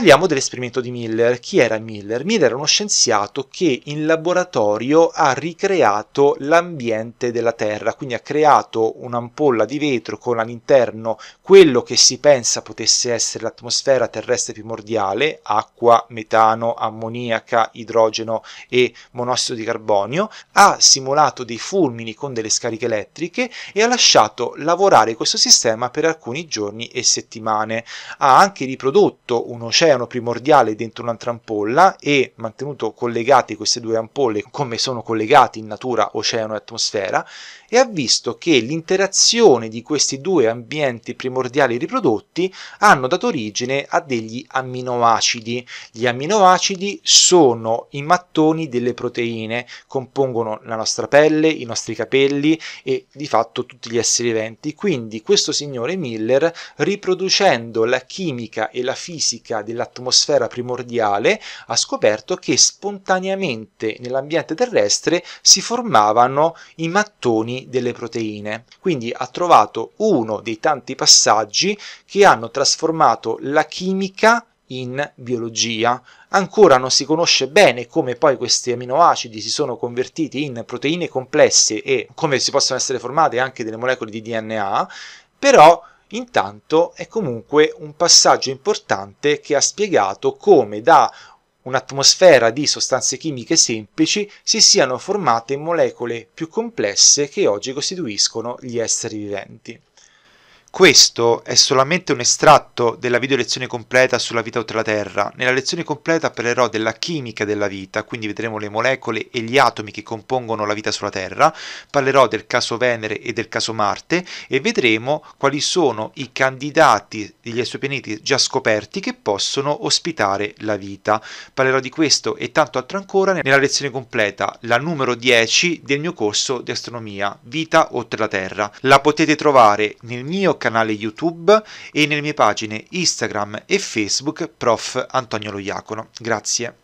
Parliamo dell'esperimento di Miller. Chi era Miller? Miller era uno scienziato che in laboratorio ha ricreato l'ambiente della Terra, quindi ha creato un'ampolla di vetro con all'interno quello che si pensa potesse essere l'atmosfera terrestre primordiale, acqua, metano, ammoniaca, idrogeno e monossido di carbonio, ha simulato dei fulmini con delle scariche elettriche e ha lasciato lavorare questo sistema per alcuni giorni e settimane. Ha anche riprodotto un oceano nucleano primordiale dentro un'altra ampolla e mantenuto collegate queste due ampolle come sono collegati in natura oceano e atmosfera e ha visto che l'interazione di questi due ambienti primordiali riprodotti hanno dato origine a degli amminoacidi. Gli amminoacidi sono i mattoni delle proteine, compongono la nostra pelle, i nostri capelli e di fatto tutti gli esseri viventi. Quindi questo signore Miller, riproducendo la chimica e la fisica della nell'atmosfera primordiale, ha scoperto che spontaneamente nell'ambiente terrestre si formavano i mattoni delle proteine. Quindi ha trovato uno dei tanti passaggi che hanno trasformato la chimica in biologia. Ancora non si conosce bene come poi questi aminoacidi si sono convertiti in proteine complesse e come si possono essere formate anche delle molecole di DNA, però Intanto è comunque un passaggio importante che ha spiegato come da un'atmosfera di sostanze chimiche semplici si siano formate molecole più complesse che oggi costituiscono gli esseri viventi. Questo è solamente un estratto della video lezione completa sulla vita oltre la Terra. Nella lezione completa parlerò della chimica della vita, quindi vedremo le molecole e gli atomi che compongono la vita sulla Terra, parlerò del caso Venere e del caso Marte e vedremo quali sono i candidati degli esopianeti già scoperti che possono ospitare la vita. Parlerò di questo e tanto altro ancora nella lezione completa, la numero 10 del mio corso di astronomia, Vita oltre la Terra. La potete trovare nel mio canale YouTube e nelle mie pagine Instagram e Facebook Prof. Antonio Lo Iacono. Grazie.